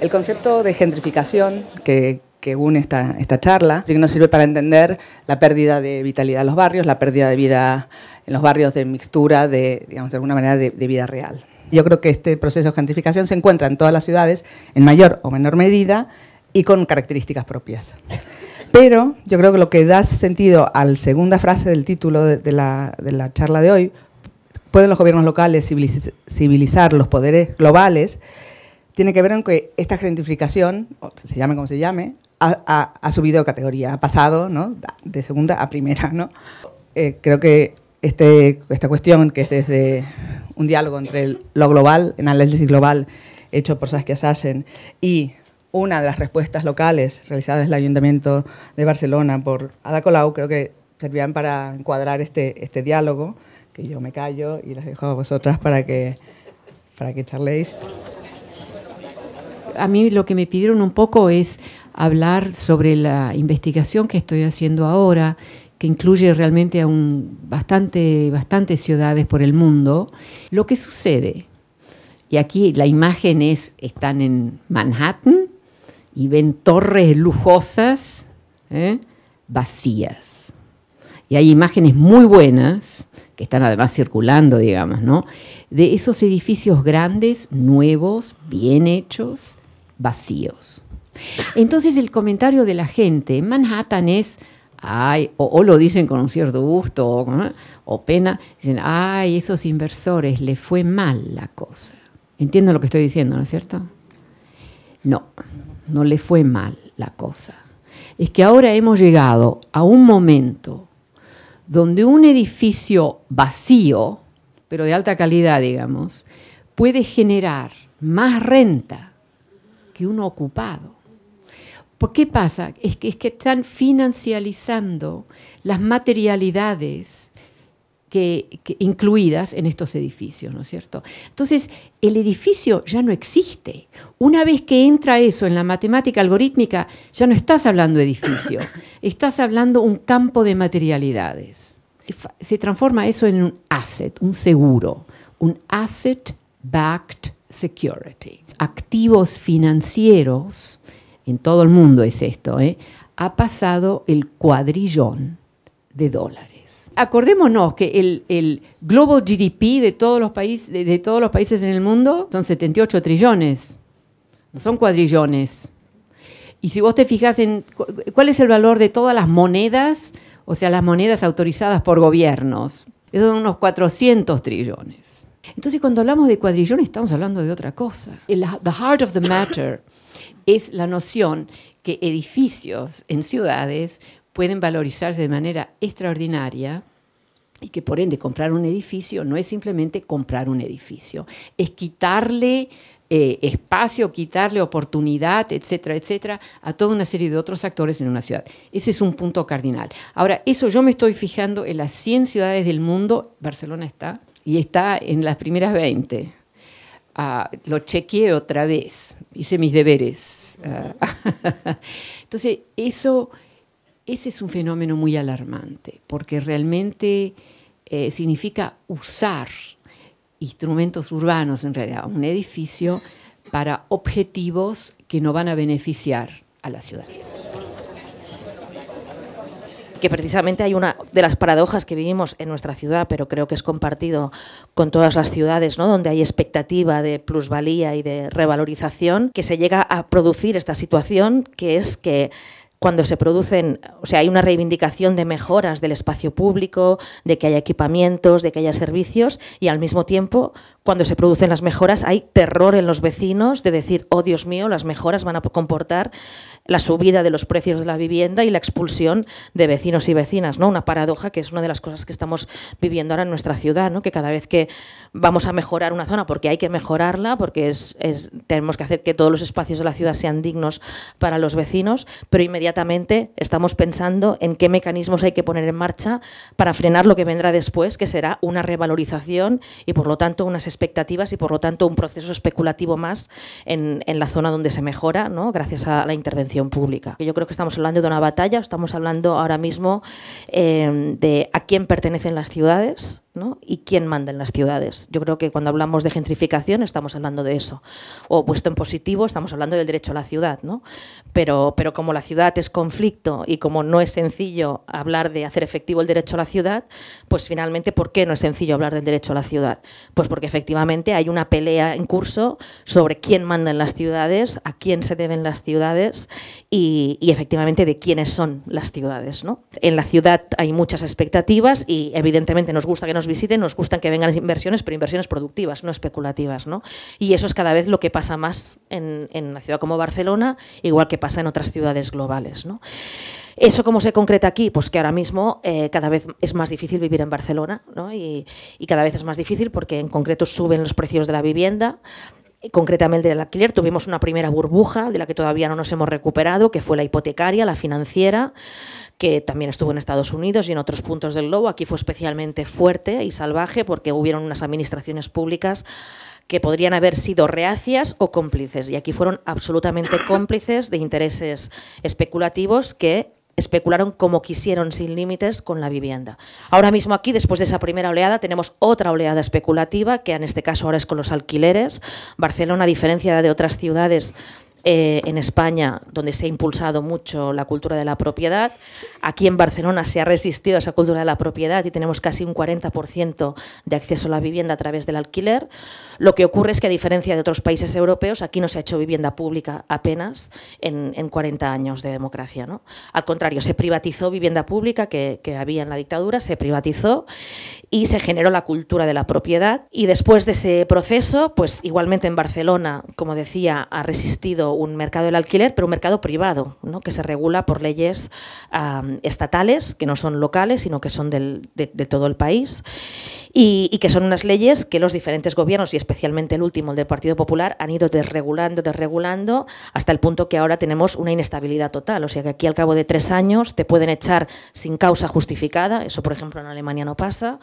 El concepto de gentrificación que, une esta, esta charla, que nos sirve para entender la pérdida de vitalidad de los barrios, la pérdida de vida en los barrios de mixtura, de, digamos, de alguna manera, de, vida real. Yo creo que este proceso de gentrificación se encuentra en todas las ciudades, en mayor o menor medida, y con características propias. Pero yo creo que lo que da sentido a la segunda frase del título de la charla de hoy, pueden los gobiernos locales civilizar los poderes globales, tiene que ver con que esta gentrificación, se llame como se llame, ha, subido de categoría, ha pasado de segunda a primera. ¿no? Eh, creo que este, esta cuestión, que es desde un diálogo entre lo global, en análisis global hecho por Saskia Sassen, y una de las respuestas locales realizadas el Ayuntamiento de Barcelona por Ada Colau, creo que servían para encuadrar este, este diálogo que yo me callo y las dejo a vosotras para que, para que charléis. A mí lo que me pidieron un poco es hablar sobre la investigación que estoy haciendo ahora, que incluye realmente a un, bastante, bastantes ciudades por el mundo. Lo que sucede, y aquí la imagen es, están en Manhattan y ven torres lujosas ¿eh? vacías. Y hay imágenes muy buenas que están además circulando, digamos, ¿no? De esos edificios grandes, nuevos, bien hechos, vacíos. Entonces el comentario de la gente en Manhattan es, ay, o, lo dicen con un cierto gusto o, pena, dicen, ay, esos inversores le fue mal la cosa. Entiendo lo que estoy diciendo, ¿no es cierto? No, no le fue mal la cosa. Es que ahora hemos llegado a un momento donde un edificio vacío, pero de alta calidad, digamos, puede generar más renta que uno ocupado. ¿Por pues, qué pasa? Es que, es que están financializando las materialidades que, incluidas en estos edificios, ¿no es cierto? Entonces, el edificio ya no existe. Una vez que entra eso en la matemática algorítmica, ya no estás hablando edificio, estás hablando un campo de materialidades. Se transforma eso en un asset, un seguro, un asset-backed security. Activos financieros, en todo el mundo es esto, ¿eh? ha pasado el cuadrillón de dólares acordémonos que el, global GDP de todos, los países, de, todos los países en el mundo son 78 trillones, no son cuadrillones. Y si vos te fijas en cuál es el valor de todas las monedas, o sea, las monedas autorizadas por gobiernos, es son unos 400 trillones. Entonces, cuando hablamos de cuadrillones, estamos hablando de otra cosa. El, the heart of the matter es la noción que edificios en ciudades pueden valorizarse de manera extraordinaria y que por ende comprar un edificio no es simplemente comprar un edificio, es quitarle eh, espacio, quitarle oportunidad, etcétera, etcétera, a toda una serie de otros actores en una ciudad. Ese es un punto cardinal. Ahora, eso yo me estoy fijando en las 100 ciudades del mundo, Barcelona está, y está en las primeras 20. Ah, lo chequeé otra vez, hice mis deberes. Ah. Entonces, eso ese es un fenómeno muy alarmante, porque realmente eh, significa usar instrumentos urbanos, en realidad, un edificio para objetivos que no van a beneficiar a la ciudad. Que precisamente hay una de las paradojas que vivimos en nuestra ciudad, pero creo que es compartido con todas las ciudades, ¿no? donde hay expectativa de plusvalía y de revalorización, que se llega a producir esta situación que es que cuando se producen, o sea, hay una reivindicación de mejoras del espacio público, de que haya equipamientos, de que haya servicios, y al mismo tiempo, cuando se producen las mejoras hay terror en los vecinos de decir, oh Dios mío, las mejoras van a comportar la subida de los precios de la vivienda y la expulsión de vecinos y vecinas, ¿no? Una paradoja que es una de las cosas que estamos viviendo ahora en nuestra ciudad, ¿no? Que cada vez que vamos a mejorar una zona, porque hay que mejorarla, porque es, tenemos que hacer que todos los espacios de la ciudad sean dignos para los vecinos, pero inmediatamente estamos pensando en qué mecanismos hay que poner en marcha para frenar lo que vendrá después, que será una revalorización y por lo tanto unas expectativas y por lo tanto un proceso especulativo más en, la zona donde se mejora, ¿no? gracias a la intervención pública. Yo creo que estamos hablando de una batalla, estamos hablando ahora mismo eh, de a quién pertenecen las ciudades, ¿Y quién manda en las ciudades? Yo creo que cuando hablamos de gentrificación estamos hablando de eso. O puesto en positivo, estamos hablando del derecho a la ciudad, Pero, pero como la ciudad es conflicto y como no es sencillo hablar de hacer efectivo el derecho a la ciudad, pues finalmente, ¿por qué no es sencillo hablar del derecho a la ciudad? Pues porque efectivamente hay una pelea en curso sobre quién manda en las ciudades, a quién se deben las ciudades y, efectivamente de quiénes son las ciudades, En la ciudad hay muchas expectativas y evidentemente nos gusta que nos visiten, nos gustan que vengan inversiones, pero inversiones productivas, no especulativas. ¿no? Y eso es cada vez lo que pasa más en, en una ciudad como Barcelona, igual que pasa en otras ciudades globales. ¿no? ¿Eso cómo se concreta aquí? Pues que ahora mismo eh, cada vez es más difícil vivir en Barcelona y, y, cada vez es más difícil porque en concreto suben los precios de la vivienda, concretamente del alquiler, tuvimos una primera burbuja de la que todavía no nos hemos recuperado, que fue la hipotecaria, la financiera, que también estuvo en Estados Unidos y en otros puntos del globo. Aquí fue especialmente fuerte y salvaje porque hubieron unas administraciones públicas que podrían haber sido reacias o cómplices. Y aquí fueron absolutamente cómplices de intereses especulativos que especularon como quisieron sin límites con la vivienda. Ahora mismo aquí, después de esa primera oleada, tenemos otra oleada especulativa, que en este caso ahora es con los alquileres. Barcelona, a diferencia de otras ciudades, eh, en España, donde se ha impulsado mucho la cultura de la propiedad. Aquí en Barcelona se ha resistido a esa cultura de la propiedad y tenemos casi un 40% de acceso a la vivienda a través del alquiler. Lo que ocurre es que, a diferencia de otros países europeos, aquí no se ha hecho vivienda pública apenas en, 40 años de democracia. Al contrario, se privatizó vivienda pública que, que había en la dictadura, se privatizó y se generó la cultura de la propiedad. Y después de ese proceso, pues igualmente en Barcelona, como decía, ha resistido un mercado del alquiler, pero un mercado privado, ¿no? que se regula por leyes estatales, que no son locales, sino que son del, de, todo el país. Y, y, que son unas leyes que los diferentes gobiernos, y especialmente el último, el del Partido Popular, han ido desregulando, desregulando, hasta el punto que ahora tenemos una inestabilidad total. O sea que aquí al cabo de tres años te pueden echar sin causa justificada, eso por ejemplo en Alemania no pasa.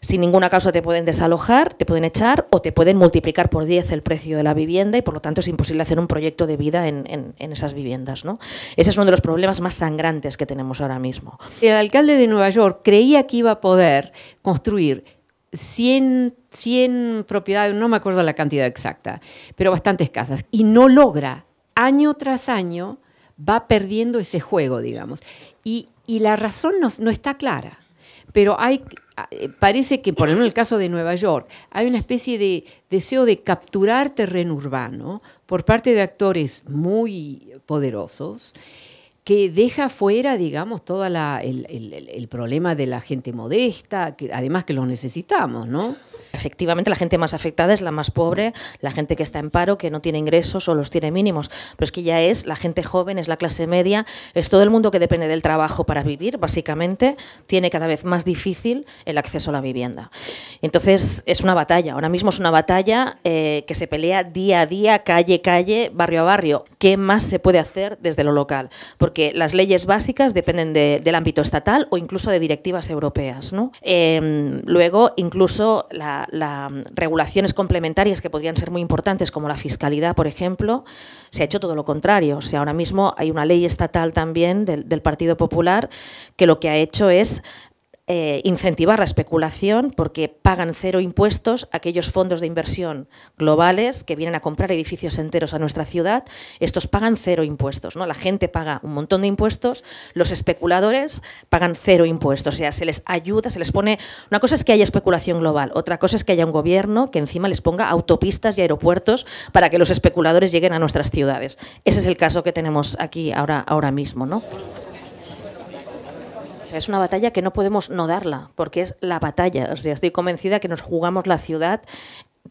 Sin ninguna causa te pueden desalojar, te pueden echar o te pueden multiplicar por 10 el precio de la vivienda y por lo tanto es imposible hacer un proyecto de vida en, esas viviendas. ¿no? Ese es uno de los problemas más sangrantes que tenemos ahora mismo. El alcalde de Nueva York creía que iba a poder construir 100, 100 propiedades, no me acuerdo la cantidad exacta, pero bastantes casas y no logra. Año tras año va perdiendo ese juego, digamos. Y, la razón no, no está clara, pero hay Ah, eh, parece que, por ejemplo, en el caso de Nueva York, hay una especie de deseo de capturar terreno urbano por parte de actores muy poderosos que deja fuera, digamos, todo el, problema de la gente modesta, que además que los necesitamos, ¿no? efectivamente la gente más afectada es la más pobre, la gente que está en paro, que no tiene ingresos o los tiene mínimos, pero es que ya es la gente joven, es la clase media, es todo el mundo que depende del trabajo para vivir, básicamente, tiene cada vez más difícil el acceso a la vivienda. Entonces es una batalla, ahora mismo es una batalla eh, que se pelea día a día, calle a calle, barrio a barrio. ¿Qué más se puede hacer desde lo local? Porque las leyes básicas dependen del ámbito estatal o incluso de directivas europeas. Em, luego, incluso la las mm, regulaciones complementarias que podrían ser muy importantes, como la fiscalidad, por ejemplo, se ha hecho todo lo contrario. O sea, ahora mismo hay una ley estatal también del Partido Popular que lo que ha hecho es eh, incentivar la especulación porque pagan cero impuestos aquellos fondos de inversión globales que vienen a comprar edificios enteros a nuestra ciudad. Estos pagan cero impuestos. ¿no? La gente paga un montón de impuestos, los especuladores pagan cero impuestos. O sea, se les ayuda, se les pone... Una cosa es que haya especulación global, otra cosa es que haya un gobierno que encima les ponga autopistas y aeropuertos para que los especuladores lleguen a nuestras ciudades. Ese es el caso que tenemos aquí ahora, ahora mismo. ¿no? Es una batalla que no podemos no darla, porque es la batalla. O estoy convencida que nos jugamos la ciudad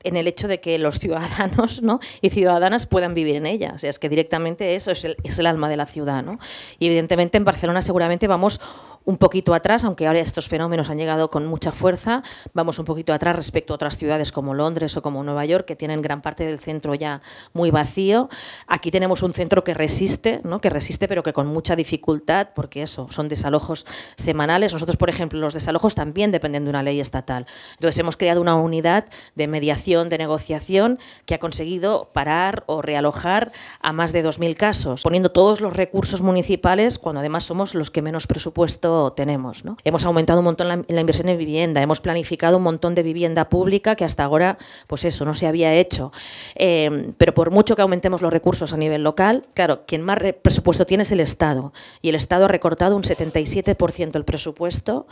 en el hecho de que los ciudadanos y ciudadanas puedan vivir en ella. O sea, es que directamente eso es el, es alma de la ciudad. ¿no? Y evidentemente en Barcelona seguramente vamos un poquito atrás, aunque ahora estos fenómenos han llegado con mucha fuerza, vamos un poquito atrás respecto a otras ciudades como Londres o como Nueva York, que tienen gran parte del centro ya muy vacío. Aquí tenemos un centro que resiste, ¿no? que resiste, pero que con mucha dificultad, porque eso, son desalojos semanales. Nosotros, por ejemplo, los desalojos también dependen de una ley estatal. Entonces, hemos creado una unidad de mediación, de negociación, que ha conseguido parar o realojar a más de 2.000 casos, poniendo todos los recursos municipales, cuando además somos los que menos presupuesto tenemos. ¿no? Hemos aumentado un montón la, inversión en vivienda, hemos planificado un montón de vivienda pública que hasta ahora, pues eso, no se había hecho. Em, pero por mucho que aumentemos los recursos a nivel local, claro, quien más presupuesto tiene es el Estado. Y el Estado ha recortado un 77% el presupuesto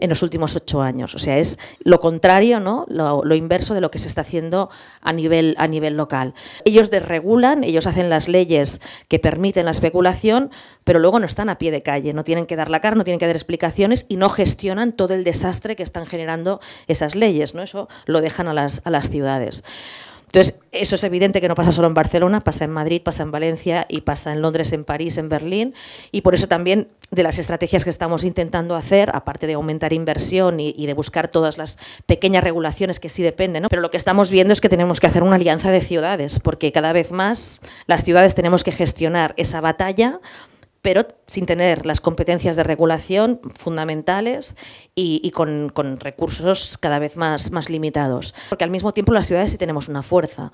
en los últimos ocho años. O sea, es lo contrario, ¿no? lo, inverso de lo que se está haciendo a nivel, a nivel local. Ellos desregulan, ellos hacen las leyes que permiten la especulación, pero luego no están a pie de calle, no tienen que dar la cara, no tienen que dar explicaciones y no gestionan todo el desastre que están generando esas leyes. ¿no? Eso lo dejan las, a las ciudades. Entonces, eso es evidente que no pasa solo en Barcelona, pasa en Madrid, pasa en Valencia y pasa en Londres, en París, en Berlín. Y por eso también de las estrategias que estamos intentando hacer, aparte de aumentar inversión y, de buscar todas las pequeñas regulaciones que sí dependen, ¿no? pero lo que estamos viendo es que tenemos que hacer una alianza de ciudades, porque cada vez más las ciudades tenemos que gestionar esa batalla pero sin tener las competencias de regulación fundamentales y, con, recursos cada vez más, más limitados. Porque al mismo tiempo las ciudades sí tenemos una fuerza,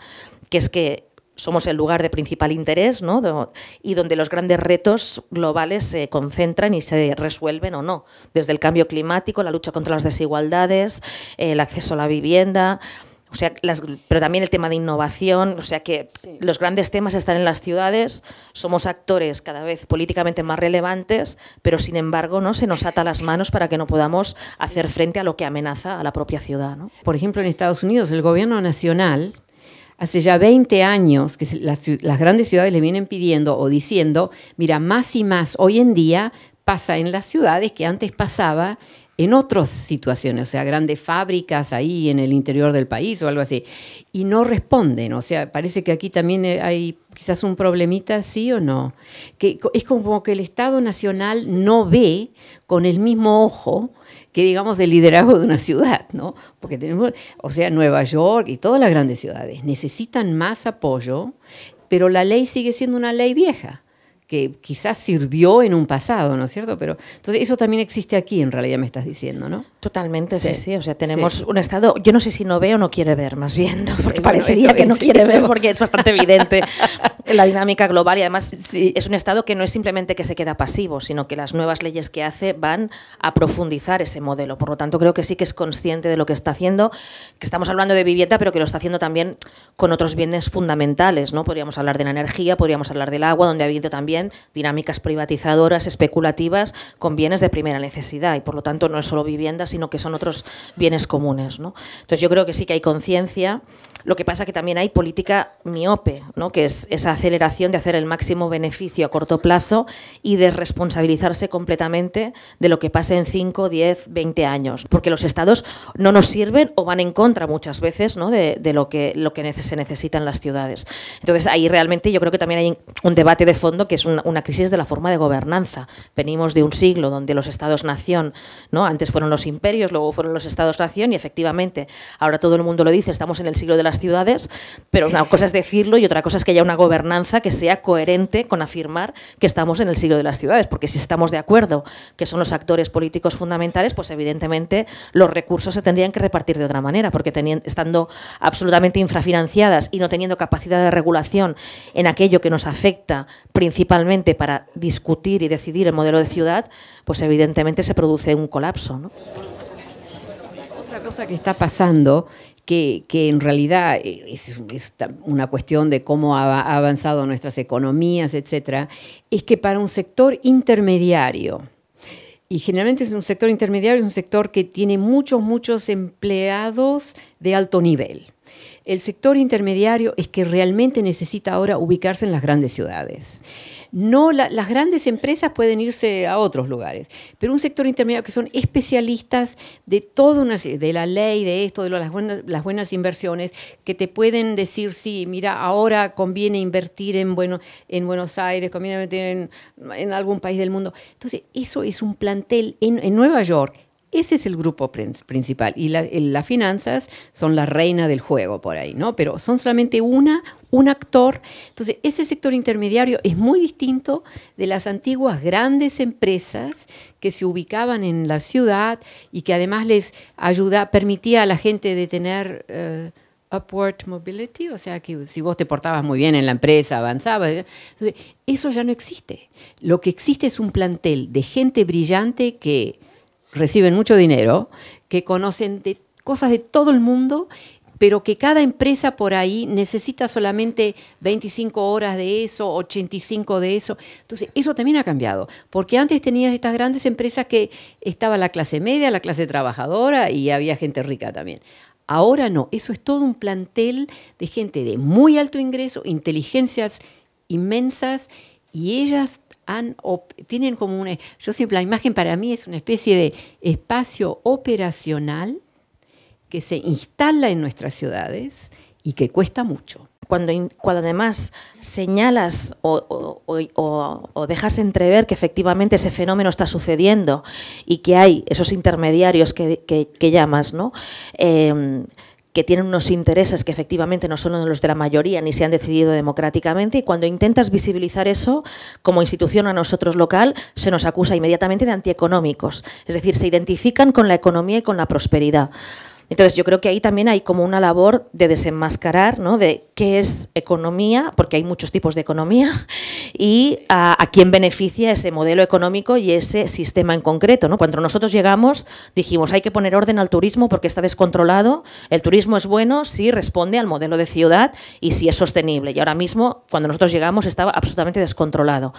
que es que somos el lugar de principal interés ¿no? y donde los grandes retos globales se concentran y se resuelven o no, desde el cambio climático, la lucha contra las desigualdades, el acceso a la vivienda. O sea, pero también el tema de innovación, o sea que los grandes temas están en las ciudades, somos actores cada vez políticamente más relevantes, pero sin embargo no se nos ata las manos para que no podamos hacer frente a lo que amenaza a la propia ciudad. ¿no? Por ejemplo, en Estados Unidos, el gobierno nacional hace ya 20 años que las, las, grandes ciudades le vienen pidiendo o diciendo, mira, más y más hoy en día pasa en las ciudades que antes pasaba en otras situaciones, o sea, grandes fábricas ahí en el interior del país o algo así, y no responden, o sea, parece que aquí también eh, hay quizás un problemita, sí o no, que es como que el Estado Nacional no ve con el mismo ojo que digamos el liderazgo de una ciudad, ¿no? Porque tenemos, o sea, Nueva York y todas las grandes ciudades necesitan más apoyo, pero la ley sigue siendo una ley vieja que quizás sirvió en un pasado, ¿no es cierto? Pero entonces eso también existe aquí, en realidad me estás diciendo, ¿no? Totalmente, sí, sí. O sea, tenemos un estado, yo no sé si no ve o no quiere ver, más bien, porque parecería que no quiere ver, porque es bastante evidente la dinámica global y además es un estado que no es simplemente que se queda pasivo, sino que las nuevas leyes que hace van a profundizar ese modelo. Por lo tanto, creo que sí que es consciente de lo que está haciendo, que estamos hablando de vivienda, pero que lo está haciendo también con otros bienes fundamentales, ¿no? Podríamos hablar de la energía, podríamos hablar del agua, donde ha habido también dinámicas privatizadoras, especulativas, con bienes de primera necesidad y por lo tanto no es solo vivienda, sino que son otros bienes comunes. Entonces yo creo que sí que hay conciencia. Lo que pasa que también hay política miope, ¿no? que es esa aceleración de hacer el máximo beneficio a corto plazo y de responsabilizarse completamente de lo que pase en 5, 10, 20 años. Porque los estados no nos sirven o van en contra muchas veces de, lo que, se necesita en las ciudades. Entonces ahí realmente yo creo que también hay un debate de fondo que es una, crisis de la forma de gobernanza. Venimos de un siglo donde los estados-nación, ¿no? antes fueron los imperios, luego fueron los estados-nación y efectivamente ahora todo el mundo lo dice, estamos en el siglo de las ciudades, pero una cosa es decirlo y otra cosa es que haya una gobernanza que sea coherente con afirmar que estamos en el siglo de las ciudades, porque si estamos de acuerdo que son los actores políticos fundamentales, pues evidentemente los recursos se tendrían que repartir de otra manera, porque teniendo, estando absolutamente infrafinanciadas y no teniendo capacidad de regulación en aquello que nos afecta principalmente para discutir y decidir el modelo de ciudad, pues evidentemente se produce un colapso. Otra cosa que está pasando que, en realidad eh, es, una cuestión de cómo ha avanzado nuestras economías, etcétera, es que para un sector intermediario, y generalmente es un sector intermediario, es un sector que tiene muchos, muchos empleados de alto nivel. El sector intermediario es que realmente necesita ahora ubicarse en las grandes ciudades. No, las grandes empresas pueden irse a otros lugares, pero un sector intermedio que son especialistas de toda una de la ley, de esto, de las, buenas, las buenas inversiones, que te pueden decir, sí, mira, ahora conviene invertir en, bueno, en Buenos Aires, conviene invertir en, algún país del mundo. Entonces, eso es un plantel en Nueva York ese es el grupo principal. Y las finanzas son la reina del juego por ahí, ¿no? Pero son solamente una, un actor. Entonces, ese sector intermediario es muy distinto de las antiguas grandes empresas que se ubicaban en la ciudad y que además les ayuda, permitía a la gente de tener... Eh, upward mobility, o sea que si vos te portabas muy bien en la empresa, avanzabas. ¿eh? eso ya no existe. Lo que existe es un plantel de gente brillante que reciben mucho dinero, que conocen de cosas de todo el mundo, pero que cada empresa por ahí necesita solamente 25 horas de eso, 85 de eso. Entonces, eso también ha cambiado, porque antes tenías estas grandes empresas que estaba la clase media, la clase trabajadora y había gente rica también. Ahora no, eso es todo un plantel de gente de muy alto ingreso, inteligencias inmensas, y ellas tienen como una, e, yo siempre la imagen para mí es una especie de espacio operacional que se instala en nuestras ciudades y que cuesta mucho. Cuando, cuando además señalas o, o, o, dejas entrever que efectivamente ese fenómeno está sucediendo y que hay esos intermediarios que, que, llamas, ¿no? Em, que tienen unos intereses que efectivamente no son los de la mayoría ni se han decidido democráticamente y cuando intentas visibilizar eso como institución a nosotros local se nos acusa inmediatamente de antieconómicos, es decir, se identifican con la economía y con la prosperidad. Entonces yo creo que ahí también hay como una labor de desenmascarar, ¿no? De qué es economía, porque hay muchos tipos de economía, y a, quién beneficia ese modelo económico y ese sistema en concreto, ¿no? Cuando nosotros llegamos dijimos hay que poner orden al turismo porque está descontrolado, el turismo es bueno si responde al modelo de ciudad y si es sostenible. Y ahora mismo, cuando nosotros llegamos, estaba absolutamente descontrolado.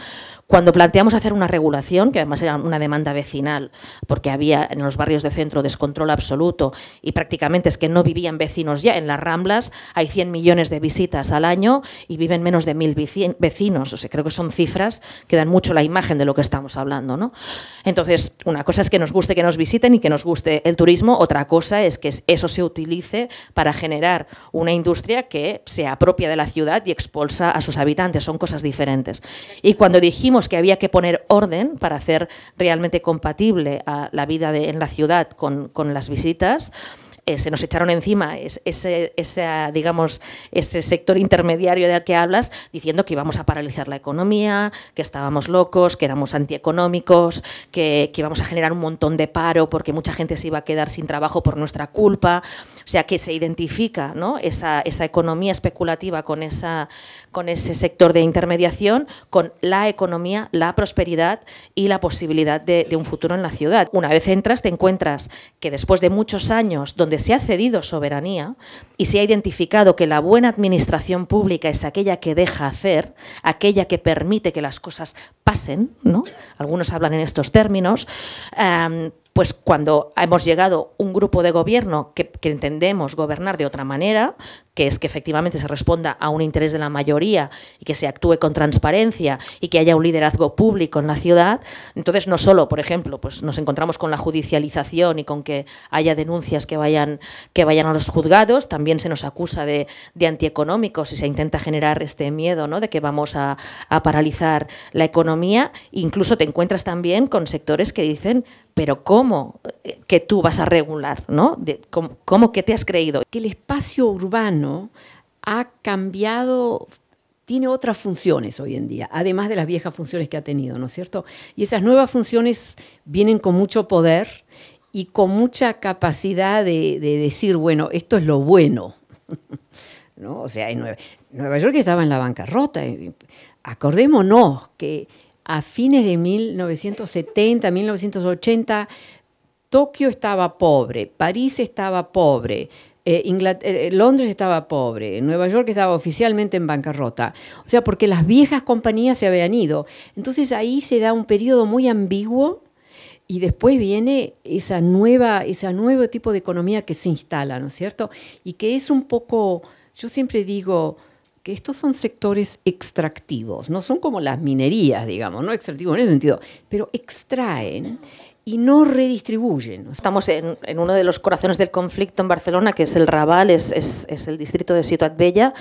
Cuando planteamos hacer una regulación, que además era una demanda vecinal, porque había en los barrios de centro descontrol absoluto y prácticamente es que no vivían vecinos ya. En las Ramblas hay 100 millones de visitas al año y viven menos de mil vecinos. O creo que son cifras que dan mucho la imagen de lo que estamos hablando. Entonces, una cosa es que nos guste que nos visiten y que nos guste el turismo. Otra cosa es que eso se utilice para generar una industria que se apropia de la ciudad y expulsa a sus habitantes. Son cosas diferentes. Y cuando dijimos que había que poner orden para hacer realmente compatible la vida en la ciudad con las visitas, eh, se nos echaron encima ese, digamos, ese sector intermediario del que hablas, diciendo que íbamos a paralizar la economía, que estábamos locos, que éramos antieconómicos, que, que íbamos a generar un montón de paro porque mucha gente se iba a quedar sin trabajo por nuestra culpa. O sea, que se identifica ¿no? esa, esa economía especulativa con, esa, con ese sector de intermediación, con la economía, la prosperidad y la posibilidad de un futuro en la ciudad. Una vez entras, te encuentras que después de muchos años donde se ha cedido soberanía y se ha identificado que la buena administración pública es aquella que deja hacer, aquella que permite que las cosas pasen, ¿no? algunos hablan en estos términos, pues cuando hemos llegado un grupo de gobierno que, entendemos gobernar de otra manera, que es que efectivamente se responda a un interés de la mayoría y que se actúe con transparencia y que haya un liderazgo público en la ciudad, entonces no solo, por ejemplo, pues nos encontramos con la judicialización y con que haya denuncias que vayan, que vayan a los juzgados, también se nos acusa de, de antieconómicos y se intenta generar este miedo ¿no? de que vamos a, a paralizar la economía, incluso te encuentras también con sectores que dicen, pero ¿cómo eh, que tú vas a regular? ¿no? De, ¿cómo, ¿Cómo que te has creído? Que el espacio urbano ha cambiado tiene otras funciones hoy en día, además de las viejas funciones que ha tenido, ¿no es cierto? Y esas nuevas funciones vienen con mucho poder y con mucha capacidad de, decir, bueno, esto es lo bueno. ¿No? O sea, Nueva, Nueva, York estaba en la bancarrota. Eh, acordémonos que a fines de 1970, 1980, Tokio estaba pobre, París estaba pobre, eh, Inglaterra, eh, eh, Londres estaba pobre, Nueva York estaba oficialmente en bancarrota, o sea, porque las viejas compañías se habían ido. Entonces ahí se da un periodo muy ambiguo y después viene esa nueva, ese nuevo tipo de economía que se instala, ¿no es cierto? Y que es un poco, yo siempre digo que estos son sectores extractivos, no son como las minerías, digamos, no extractivos en ese sentido, pero extraen y no redistribuyen. Estamos en, uno de los corazones del conflicto en Barcelona, que es el Raval, es, el distrito de Ciutat Bella.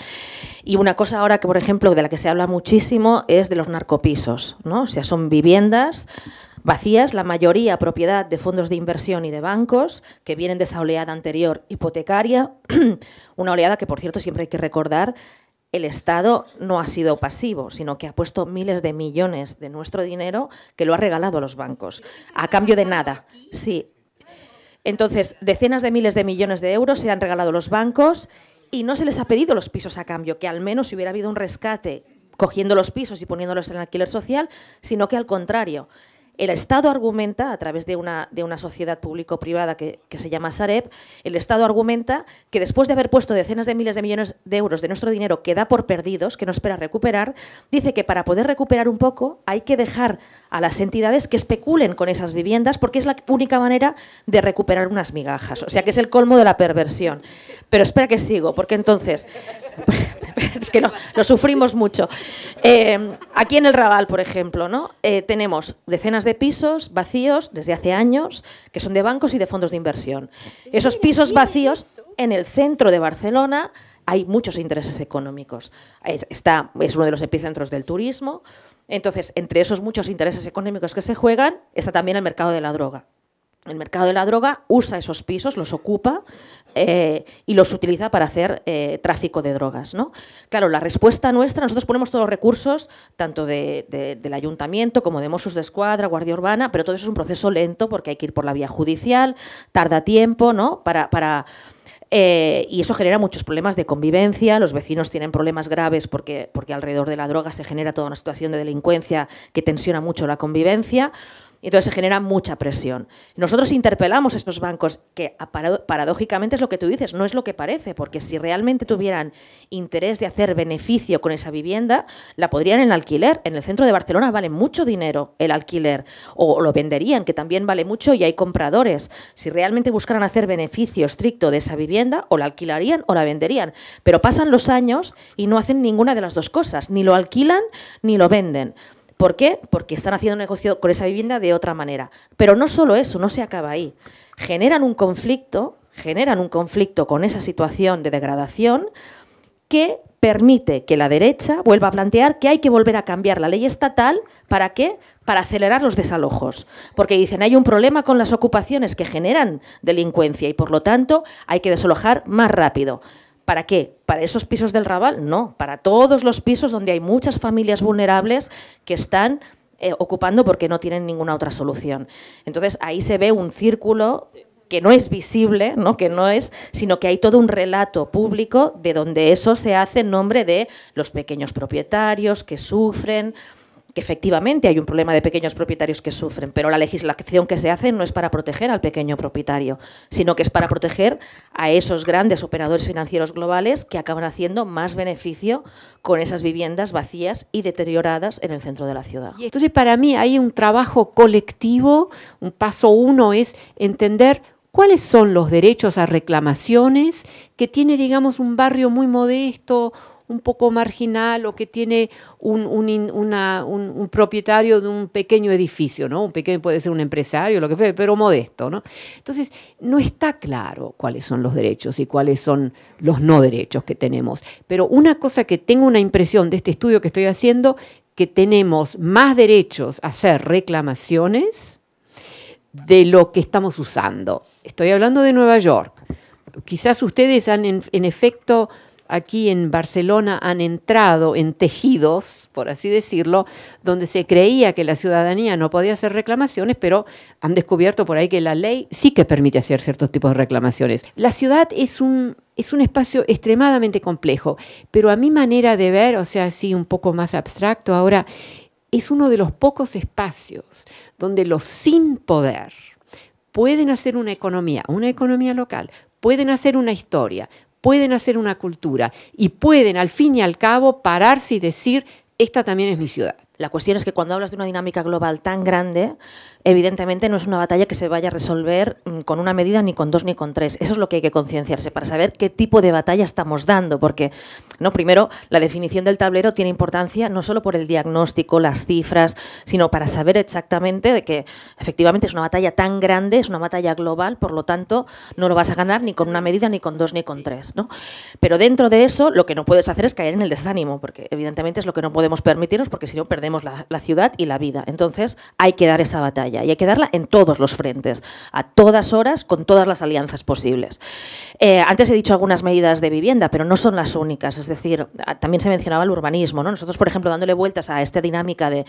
Y una cosa ahora que, por ejemplo, de la que se habla muchísimo es de los narcopisos. ¿no? O sea, son viviendas vacías, la mayoría propiedad de fondos de inversión y de bancos, que vienen de esa oleada anterior hipotecaria, una oleada que, por cierto, siempre hay que recordar, el Estado no ha sido pasivo, sino que ha puesto miles de millones de nuestro dinero que lo ha regalado a los bancos, a cambio de nada. Sí. Entonces, decenas de miles de millones de euros se han regalado a los bancos y no se les ha pedido los pisos a cambio, que al menos hubiera habido un rescate cogiendo los pisos y poniéndolos en alquiler social, sino que al contrario, el Estado argumenta, a través de una, de una sociedad público-privada que, se llama Sareb, el Estado argumenta que después de haber puesto decenas de miles de millones de euros de nuestro dinero que da por perdidos, que no espera recuperar, dice que para poder recuperar un poco hay que dejar a las entidades que especulen con esas viviendas porque es la única manera de recuperar unas migajas. O sea que es el colmo de la perversión. Pero espera que sigo, porque entonces... es que lo sufrimos mucho. Eh, aquí en el Raval, por ejemplo, ¿no? Eh, tenemos decenas de pisos vacíos desde hace años, que son de bancos y de fondos de inversión. Esos pisos vacíos en el centro de Barcelona hay muchos intereses económicos. Está, es uno de los epicentros del turismo. Entonces, entre esos muchos intereses económicos que se juegan, está también el mercado de la droga el mercado de la droga usa esos pisos, los ocupa eh, y los utiliza para hacer eh, tráfico de drogas. ¿no? Claro, la respuesta nuestra, nosotros ponemos todos los recursos, tanto del ayuntamiento como de Mossos de Escuadra, Guardia Urbana, pero todo eso es un proceso lento porque hay que ir por la vía judicial, tarda tiempo, ¿no? Para, eh, y eso genera muchos problemas de convivencia, los vecinos tienen problemas graves porque, porque alrededor de la droga se genera toda una situación de delincuencia que tensiona mucho la convivencia entonces se genera mucha presión. Nosotros interpelamos a estos bancos, que paradójicamente es lo que tú dices, no es lo que parece, porque si realmente tuvieran interés de hacer beneficio con esa vivienda, la podrían en alquiler. En el centro de Barcelona vale mucho dinero el alquiler, o lo venderían, que también vale mucho y hay compradores. Si realmente buscaran hacer beneficio estricto de esa vivienda, o la alquilarían o la venderían. Pero pasan los años y no hacen ninguna de las dos cosas, ni lo alquilan ni lo venden. ¿Por qué? Porque están haciendo negocio con esa vivienda de otra manera. Pero no solo eso, no se acaba ahí. Generan un conflicto, generan un conflicto con esa situación de degradación que permite que la derecha vuelva a plantear que hay que volver a cambiar la ley estatal. ¿Para qué? Para acelerar los desalojos. Porque dicen, hay un problema con las ocupaciones que generan delincuencia y por lo tanto hay que desalojar más rápido. ¿Para qué? ¿Para esos pisos del Raval? No, para todos los pisos donde hay muchas familias vulnerables que están eh, ocupando porque no tienen ninguna otra solución. Entonces ahí se ve un círculo que no es visible, ¿no? que no es, sino que hay todo un relato público de donde eso se hace en nombre de los pequeños propietarios que sufren, que efectivamente hay un problema de pequeños propietarios que sufren, pero la legislación que se hace no es para proteger al pequeño propietario, sino que es para proteger a esos grandes operadores financieros globales que acaban haciendo más beneficio con esas viviendas vacías y deterioradas en el centro de la ciudad. Y entonces para mí hay un trabajo colectivo, un paso uno es entender ¿Cuáles son los derechos a reclamaciones que tiene, digamos, un barrio muy modesto un poco marginal o que tiene un, propietario de un pequeño edificio, ¿no? Un pequeño puede ser un empresario, lo que sea, pero modesto, ¿no? Entonces, no está claro cuáles son los derechos y cuáles son los no derechos que tenemos. Pero una cosa que tengo una impresión de este estudio que estoy haciendo, que tenemos más derechos a hacer reclamaciones de lo que estamos usando. Estoy hablando de Nueva York. Quizás ustedes han en efecto aquí en Barcelona han entrado en tejidos, por así decirlo, donde se creía que la ciudadanía no podía hacer reclamaciones, pero han descubierto por ahí que la ley sí que permite hacer ciertos tipos de reclamaciones. La ciudad es un, espacio extremadamente complejo, pero a mi manera de ver, o sea, así un poco más abstracto ahora, es uno de los pocos espacios donde los sin poder pueden hacer una economía, una economía local, pueden hacer una historia, pueden hacer una cultura y pueden al fin y al cabo pararse y decir, esta también es mi ciudad. La cuestión es que cuando hablas de una dinámica global tan grande, evidentemente no es una batalla que se vaya a resolver mm, con una medida ni con dos ni con tres. Eso es lo que hay que concienciarse para saber qué tipo de batalla estamos dando, porque no primero la definición del tablero tiene importancia no solo por el diagnóstico, las cifras, sino para saber exactamente de que efectivamente es una batalla tan grande, es una batalla global, por lo tanto no lo vas a ganar ni con una medida ni con dos ni con tres, Pero dentro de eso lo que no puedes hacer es caer en el desánimo, porque evidentemente es lo que no podemos permitirnos, porque si no perdemos la ciudad y la vida. Entonces hay que dar esa batalla y hay que darla en todos los frentes, a todas horas, con todas las alianzas posibles. Eh, antes he dicho algunas medidas de vivienda, pero no son las únicas, es decir, ah, también se mencionaba el urbanismo. ¿no? Nosotros, por ejemplo, dándole vueltas a esta dinámica de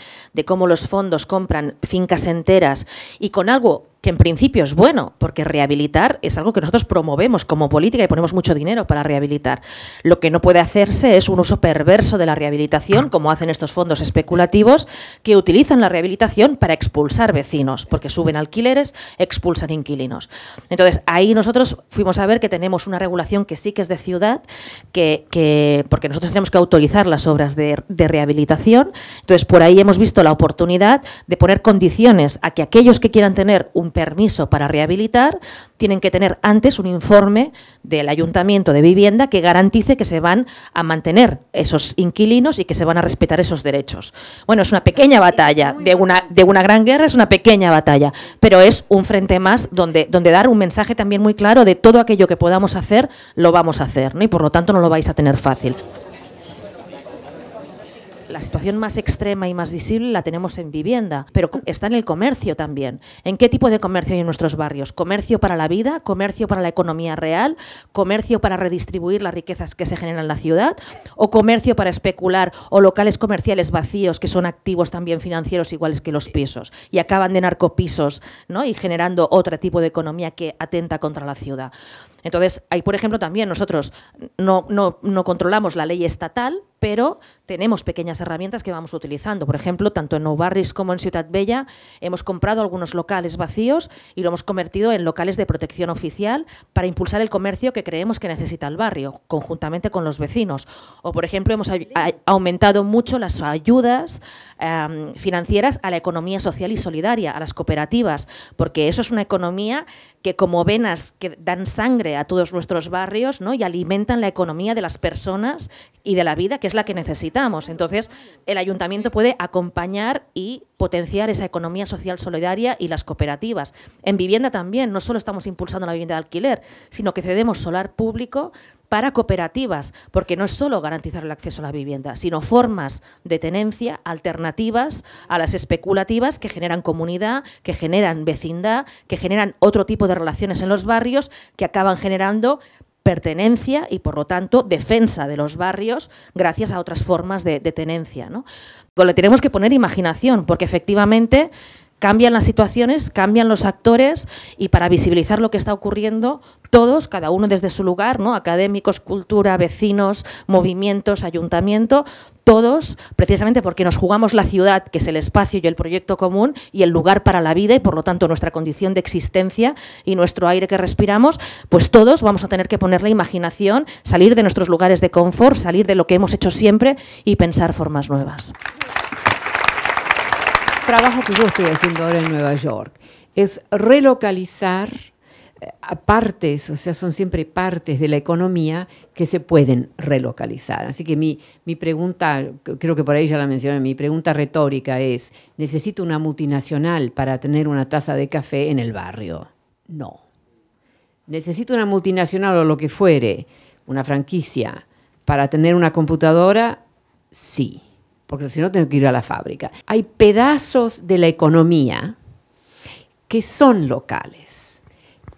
cómo los fondos compran fincas enteras y con algo que en principio es bueno, porque rehabilitar es algo que nosotros promovemos como política y ponemos mucho dinero para rehabilitar. Lo que no puede hacerse es un uso perverso de la rehabilitación, como hacen estos fondos especulativos, que utilizan la rehabilitación para expulsar vecinos, porque suben alquileres, expulsan inquilinos. Entonces, ahí nosotros fuimos a ver que tenemos una regulación que sí que es de ciudad, que, porque nosotros tenemos que autorizar las obras de, de rehabilitación. Entonces, por ahí hemos visto la oportunidad de poner condiciones a que aquellos que quieran tener un permiso para rehabilitar, tienen que tener antes un informe del ayuntamiento de vivienda que garantice que se van a mantener esos inquilinos y que se van a respetar esos derechos. Bueno, es una pequeña batalla, de una, de una gran guerra es una pequeña batalla, pero es un frente más donde, donde dar un mensaje también muy claro de todo aquello que podamos hacer, lo vamos a hacer, ¿no? y por lo tanto no lo vais a tener fácil la situación más extrema y más visible la tenemos en vivienda, pero está en el comercio también. ¿En qué tipo de comercio hay en nuestros barrios? ¿Comercio para la vida? ¿Comercio para la economía real? ¿Comercio para redistribuir las riquezas que se generan en la ciudad? ¿O comercio para especular o locales comerciales vacíos que son activos también financieros iguales que los pisos y acaban de narcopisos ¿no? y generando otro tipo de economía que atenta contra la ciudad? Entonces, ahí, por ejemplo, también nosotros no, controlamos la ley estatal, pero tenemos pequeñas herramientas que vamos utilizando. Por ejemplo, tanto en Nou Barris como en Ciudad Bella hemos comprado algunos locales vacíos y lo hemos convertido en locales de protección oficial para impulsar el comercio que creemos que necesita el barrio, conjuntamente con los vecinos. O, por ejemplo, hemos aumentado mucho las ayudas Em, financieras a la economía social y solidaria, a las cooperativas, porque eso es una economía que como venas que dan sangre a todos nuestros barrios ¿no? y alimentan la economía de las personas y de la vida, que es la que necesitamos. Entonces, el ayuntamiento puede acompañar y potenciar esa economía social solidaria y las cooperativas. En vivienda también, no solo estamos impulsando la vivienda de alquiler, sino que cedemos solar público para cooperativas, porque no es solo garantizar el acceso a la vivienda, sino formas de tenencia alternativas a las especulativas que generan comunidad, que generan vecindad, que generan otro tipo de relaciones en los barrios, que acaban generando pertenencia y, por lo tanto, defensa de los barrios gracias a otras formas de, tenencia. ¿no? Pues le tenemos que poner imaginación, porque efectivamente cambian las situaciones, cambian los actores y para visibilizar lo que está ocurriendo, todos, cada uno desde su lugar, ¿no? académicos, cultura, vecinos, movimientos, ayuntamiento, todos, precisamente porque nos jugamos la ciudad, que es el espacio y el proyecto común y el lugar para la vida y por lo tanto nuestra condición de existencia y nuestro aire que respiramos, pues todos vamos a tener que poner la imaginación, salir de nuestros lugares de confort, salir de lo que hemos hecho siempre y pensar formas nuevas trabajo que yo estoy haciendo ahora en Nueva York es relocalizar eh, partes, o sea, son siempre partes de la economía que se pueden relocalizar. Así que mi, mi pregunta, creo que por ahí ya la mencioné, mi pregunta retórica es, ¿necesito una multinacional para tener una taza de café en el barrio? No. ¿Necesito una multinacional o lo que fuere, una franquicia, para tener una computadora? Sí porque si no tengo que ir a la fábrica. Hay pedazos de la economía que son locales,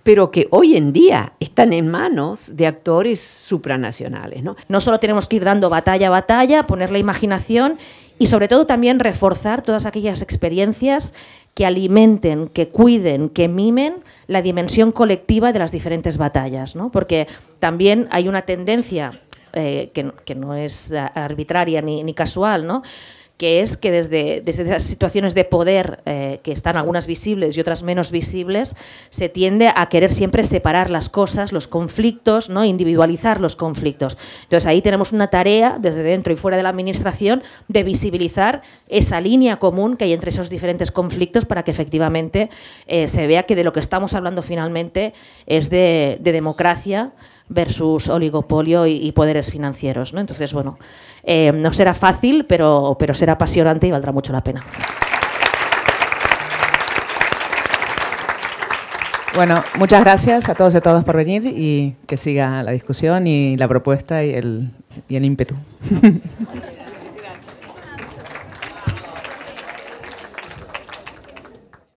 pero que hoy en día están en manos de actores supranacionales. No, no solo tenemos que ir dando batalla a batalla, poner la imaginación y sobre todo también reforzar todas aquellas experiencias que alimenten, que cuiden, que mimen la dimensión colectiva de las diferentes batallas, ¿no? porque también hay una tendencia eh, que, no es eh, arbitraria ni, casual, ¿no? que es que desde, desde esas situaciones de poder, eh, que están algunas visibles y otras menos visibles, se tiende a querer siempre separar las cosas, los conflictos, ¿no? individualizar los conflictos. Entonces ahí tenemos una tarea, desde dentro y fuera de la Administración, de visibilizar esa línea común que hay entre esos diferentes conflictos para que efectivamente se vea que de lo que estamos hablando finalmente es de democracia versus oligopolio y, poderes financieros. ¿no? Entonces, bueno, eh, no será fácil, pero, pero será apasionante y valdrá mucho la pena. Bueno, muchas gracias a todos y a todas por venir y que siga la discusión y la propuesta y el, y el ímpetu.